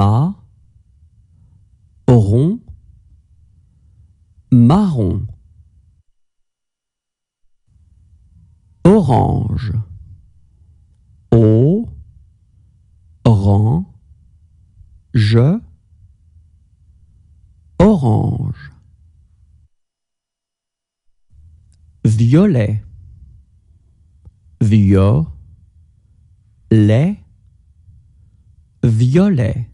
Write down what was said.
marron, orange, orange, oran, je, orange, violet, violet, violet